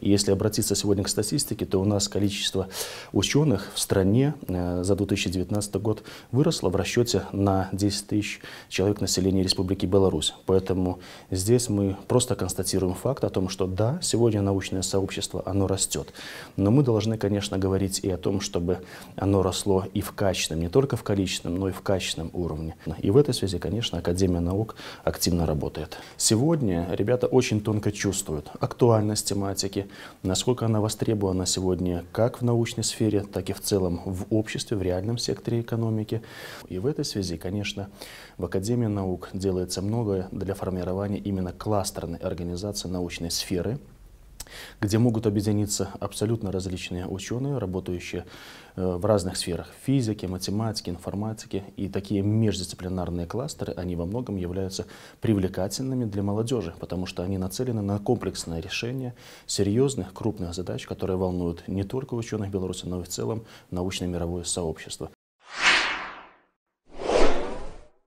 если обратиться сегодня к статистике, то у нас количество ученых в стране э, за 2019 год выросло в расчете на 10 тысяч человек населения Республики Беларусь. Поэтому здесь мы просто констатируем факт о том, что да, сегодня научное сообщество, оно растет. Но мы должны, конечно, говорить и о том, чтобы оно росло и в качественном, не только в количественном, но и в качественном уровне. И в этой связи, конечно, Академия наук активно работает. Сегодня ребята очень тонко чувствуют актуальность тематики, насколько она востребована сегодня как в научной сфере, так и в целом в обществе, в реальном секторе экономики. И в этой связи, конечно, в Академии наук делается многое для формирования именно кластерной организации научной сферы, где могут объединиться абсолютно различные ученые, работающие э, в разных сферах физики, математики, информатики. И такие междисциплинарные кластеры, они во многом являются привлекательными для молодежи, потому что они нацелены на комплексное решение серьезных крупных задач, которые волнуют не только ученых Беларуси, но и в целом научно-мировое сообщество.